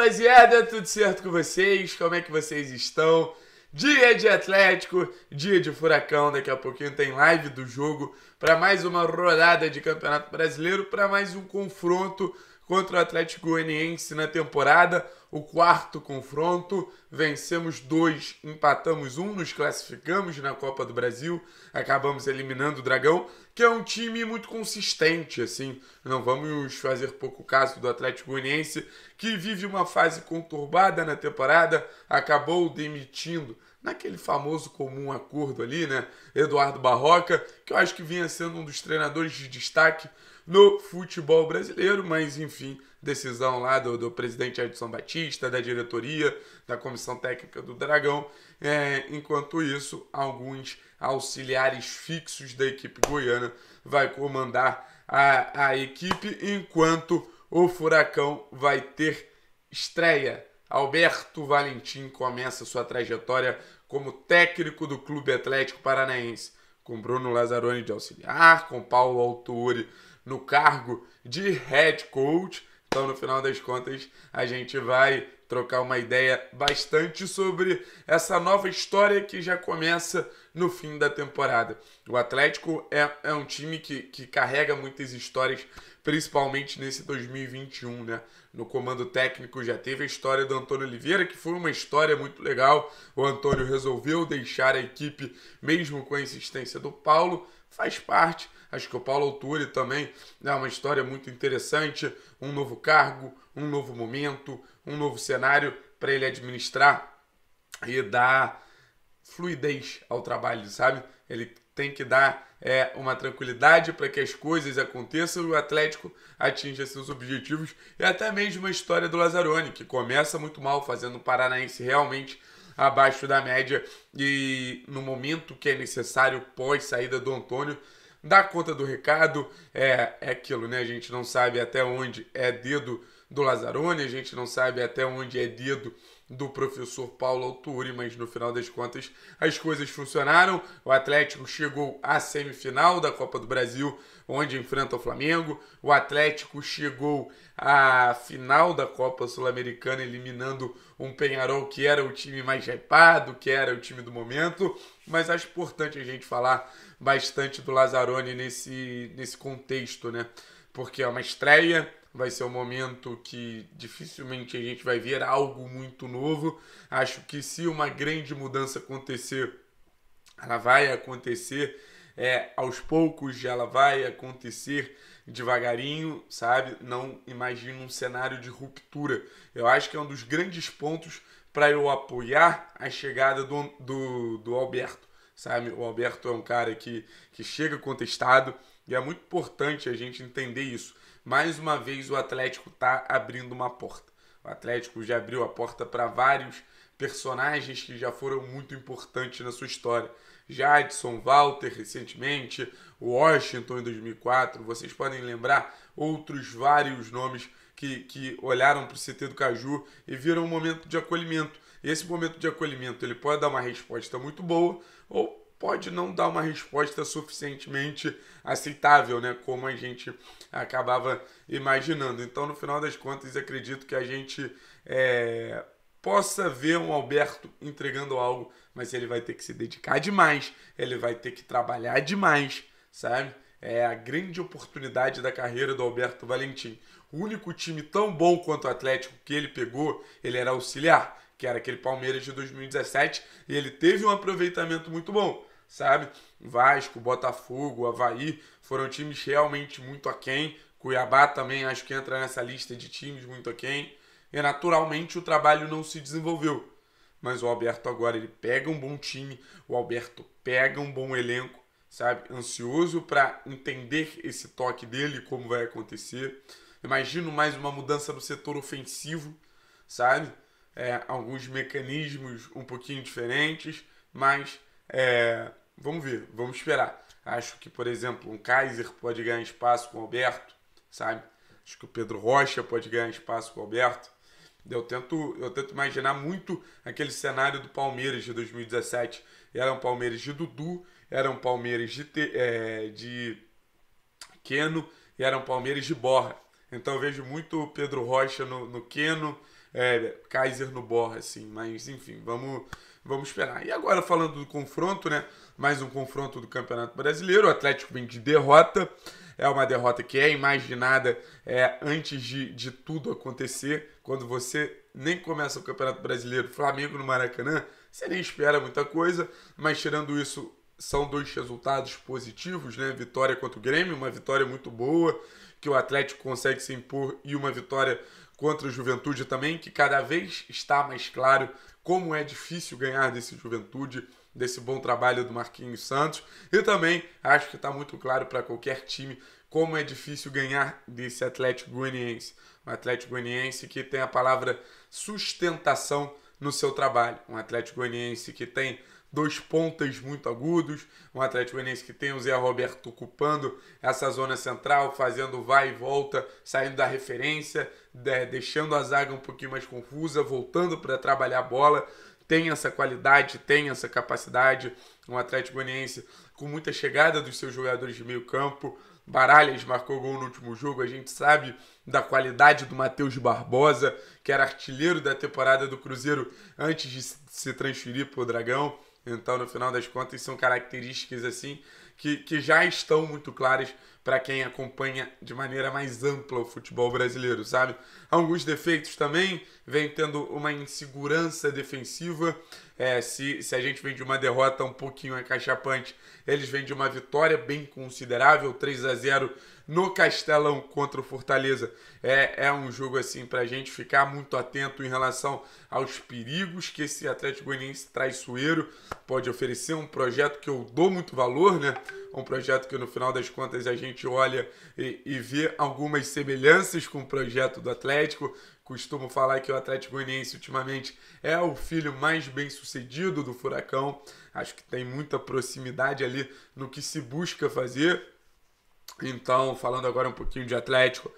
rapaziada, tudo certo com vocês? Como é que vocês estão? Dia de Atlético, dia de Furacão, daqui a pouquinho tem live do jogo para mais uma rodada de Campeonato Brasileiro, para mais um confronto contra o Atlético Goianiense na temporada, o quarto confronto. Vencemos dois, empatamos um, nos classificamos na Copa do Brasil, acabamos eliminando o Dragão, que é um time muito consistente, assim. Não vamos fazer pouco caso do Atlético Goianiense, que vive uma fase conturbada na temporada, acabou demitindo naquele famoso comum acordo ali, né? Eduardo Barroca, que eu acho que vinha sendo um dos treinadores de destaque no futebol brasileiro, mas enfim, decisão lá do, do presidente Edson Batista, da diretoria, da comissão técnica do Dragão. É, enquanto isso, alguns auxiliares fixos da equipe goiana vai comandar a, a equipe, enquanto o Furacão vai ter estreia. Alberto Valentim começa sua trajetória como técnico do Clube Atlético Paranaense com Bruno Lazzaroni de auxiliar, com Paulo Autori no cargo de head coach. Então, no final das contas, a gente vai trocar uma ideia bastante sobre essa nova história que já começa no fim da temporada. O Atlético é, é um time que, que carrega muitas histórias principalmente nesse 2021, né? No comando técnico já teve a história do Antônio Oliveira, que foi uma história muito legal. O Antônio resolveu deixar a equipe, mesmo com a insistência do Paulo, faz parte. Acho que o Paulo Alturi também é uma história muito interessante, um novo cargo, um novo momento, um novo cenário para ele administrar e dar fluidez ao trabalho, sabe? Ele tem que dar é, uma tranquilidade para que as coisas aconteçam e o Atlético atinja seus objetivos. E até mesmo a história do Lazzaroni, que começa muito mal, fazendo o Paranaense realmente abaixo da média e no momento que é necessário, pós saída do Antônio, dá conta do recado. É, é aquilo, né? A gente não sabe até onde é dedo do Lazzaroni, a gente não sabe até onde é dedo do professor Paulo Autuori, mas no final das contas as coisas funcionaram. O Atlético chegou à semifinal da Copa do Brasil, onde enfrenta o Flamengo. O Atlético chegou à final da Copa Sul-Americana, eliminando um Penharol que era o time mais hypado, que era o time do momento. Mas acho importante a gente falar bastante do Lazzaroni nesse, nesse contexto, né? Porque é uma estreia, vai ser um momento que dificilmente a gente vai ver algo muito novo. Acho que se uma grande mudança acontecer, ela vai acontecer é, aos poucos, ela vai acontecer devagarinho, sabe? Não imagino um cenário de ruptura. Eu acho que é um dos grandes pontos para eu apoiar a chegada do, do, do Alberto, sabe? O Alberto é um cara que, que chega contestado, e é muito importante a gente entender isso. Mais uma vez, o Atlético está abrindo uma porta. O Atlético já abriu a porta para vários personagens que já foram muito importantes na sua história. Jadson, Walter, recentemente, Washington em 2004. Vocês podem lembrar outros vários nomes que, que olharam para o CT do Caju e viram um momento de acolhimento. Esse momento de acolhimento ele pode dar uma resposta muito boa ou pode não dar uma resposta suficientemente aceitável, né? Como a gente acabava imaginando. Então, no final das contas, acredito que a gente é, possa ver um Alberto entregando algo, mas ele vai ter que se dedicar demais, ele vai ter que trabalhar demais, sabe? É a grande oportunidade da carreira do Alberto Valentim. O único time tão bom quanto o Atlético que ele pegou, ele era auxiliar, que era aquele Palmeiras de 2017, e ele teve um aproveitamento muito bom sabe? Vasco, Botafogo, Havaí foram times realmente muito aquém. Cuiabá também acho que entra nessa lista de times muito aquém. E naturalmente o trabalho não se desenvolveu. Mas o Alberto agora ele pega um bom time, o Alberto pega um bom elenco, sabe? Ansioso para entender esse toque dele, como vai acontecer. Imagino mais uma mudança no setor ofensivo, sabe? É, alguns mecanismos um pouquinho diferentes, mas é, Vamos ver, vamos esperar. Acho que, por exemplo, um Kaiser pode ganhar espaço com o Alberto, sabe? Acho que o Pedro Rocha pode ganhar espaço com o Alberto. Eu tento, eu tento imaginar muito aquele cenário do Palmeiras de 2017. Era um Palmeiras de Dudu, era um Palmeiras de, é, de Keno e era um Palmeiras de Borra. Então eu vejo muito o Pedro Rocha no, no Keno, é, Kaiser no borra, assim. Mas, enfim, vamos, vamos esperar. E agora, falando do confronto, né? Mais um confronto do Campeonato Brasileiro. O Atlético vem de derrota. É uma derrota que é imaginada é, antes de, de tudo acontecer. Quando você nem começa o Campeonato Brasileiro, Flamengo no Maracanã, você nem espera muita coisa. Mas tirando isso, são dois resultados positivos, né? Vitória contra o Grêmio, uma vitória muito boa, que o Atlético consegue se impor, e uma vitória contra a juventude também, que cada vez está mais claro como é difícil ganhar desse juventude, desse bom trabalho do Marquinhos Santos. E também acho que está muito claro para qualquer time como é difícil ganhar desse Atlético Goianiense. Um Atlético Goianiense que tem a palavra sustentação no seu trabalho. Um Atlético Goianiense que tem dois pontas muito agudos, um Atlético Goianiense que tem o Zé Roberto ocupando essa zona central, fazendo vai e volta, saindo da referência, deixando a zaga um pouquinho mais confusa, voltando para trabalhar a bola. Tem essa qualidade, tem essa capacidade. Um Atlético Goianiense com muita chegada dos seus jogadores de meio campo. Baralhas marcou gol no último jogo, a gente sabe da qualidade do Matheus Barbosa, que era artilheiro da temporada do Cruzeiro antes de se transferir para o Dragão. Então, no final das contas, são características assim que, que já estão muito claras para quem acompanha de maneira mais ampla o futebol brasileiro, sabe? Alguns defeitos também, vem tendo uma insegurança defensiva. É, se, se a gente vem de uma derrota um pouquinho encaixapante, eles vêm de uma vitória bem considerável, 3 a 0 no Castelão contra o Fortaleza. É, é um jogo assim para a gente ficar muito atento em relação aos perigos que esse Atlético Goianiense traiçoeiro pode oferecer. Um projeto que eu dou muito valor, né? um projeto que no final das contas a gente olha e, e vê algumas semelhanças com o projeto do Atlético. Costumo falar que o Atlético Goianiense ultimamente é o filho mais bem sucedido do Furacão. Acho que tem muita proximidade ali no que se busca fazer. Então, falando agora um pouquinho de Atlético,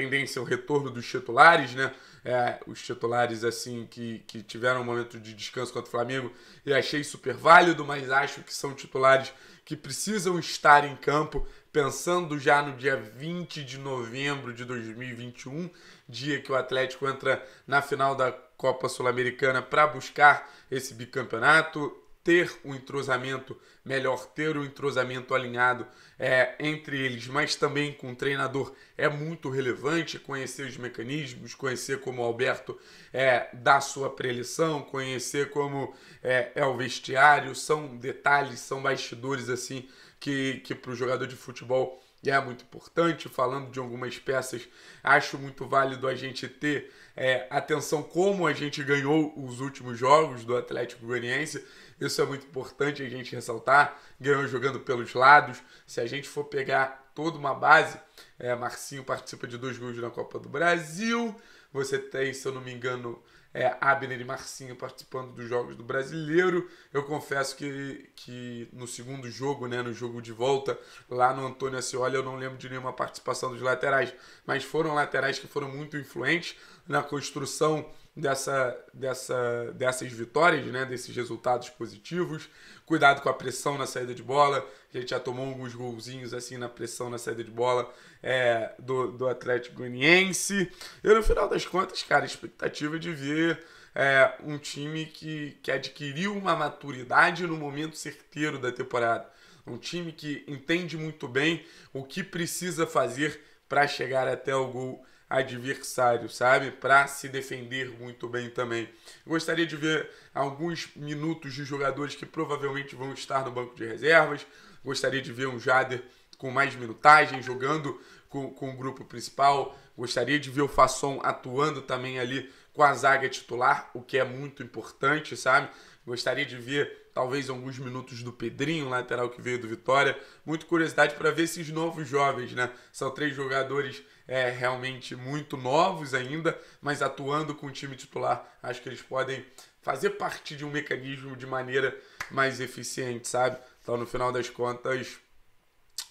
tendência ao é retorno dos titulares, né? É, os titulares assim que, que tiveram um momento de descanso contra o Flamengo e achei super válido, mas acho que são titulares que precisam estar em campo pensando já no dia 20 de novembro de 2021, dia que o Atlético entra na final da Copa Sul-Americana para buscar esse bicampeonato ter um entrosamento melhor, ter um entrosamento alinhado é, entre eles, mas também com o treinador é muito relevante conhecer os mecanismos, conhecer como o Alberto é, dá sua preleção, conhecer como é, é o vestiário, são detalhes, são bastidores assim que, que para o jogador de futebol é muito importante, falando de algumas peças, acho muito válido a gente ter é, atenção como a gente ganhou os últimos jogos do Atlético Goianiense. Isso é muito importante a gente ressaltar. Ganhou jogando pelos lados. Se a gente for pegar toda uma base, é, Marcinho participa de dois gols na Copa do Brasil. Você tem, se eu não me engano, é, Abner e Marcinho participando dos jogos do Brasileiro. Eu confesso que, que no segundo jogo, né, no jogo de volta, lá no Antônio Ascioli, eu não lembro de nenhuma participação dos laterais, mas foram laterais que foram muito influentes na construção dessa, dessa, dessas vitórias, né? desses resultados positivos. Cuidado com a pressão na saída de bola. A gente já tomou alguns golzinhos assim na pressão na saída de bola é, do, do Atlético Goianiense. E no final das contas, cara, a expectativa é de ver é, um time que, que adquiriu uma maturidade no momento certeiro da temporada. Um time que entende muito bem o que precisa fazer para chegar até o gol adversário, sabe? Para se defender muito bem também. Gostaria de ver alguns minutos de jogadores que provavelmente vão estar no banco de reservas. Gostaria de ver um Jader com mais minutagem, jogando com, com o grupo principal. Gostaria de ver o Fasson atuando também ali com a zaga titular, o que é muito importante, sabe? Gostaria de ver talvez alguns minutos do Pedrinho, lateral que veio do Vitória. Muito curiosidade para ver esses novos jovens, né? São três jogadores é, realmente muito novos ainda, mas atuando com o time titular, acho que eles podem fazer parte de um mecanismo de maneira mais eficiente, sabe? Então, no final das contas,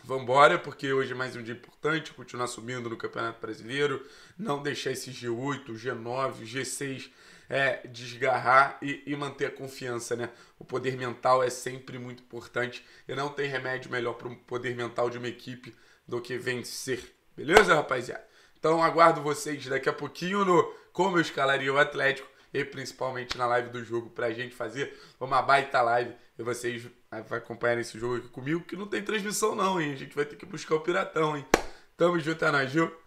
vambora, porque hoje é mais um dia importante, continuar subindo no Campeonato Brasileiro, não deixar esse G8, G9, G6 é, desgarrar e, e, manter a confiança, né? O poder mental é sempre muito importante e não tem remédio melhor para o poder mental de uma equipe do que vencer. Beleza, rapaziada? Então aguardo vocês daqui a pouquinho no Como Eu Escalaria o Atlético e principalmente na live do jogo pra gente fazer uma baita live e vocês vai acompanhar esse jogo aqui comigo que não tem transmissão não, hein? A gente vai ter que buscar o piratão, hein? Tamo junto, é nóis, viu?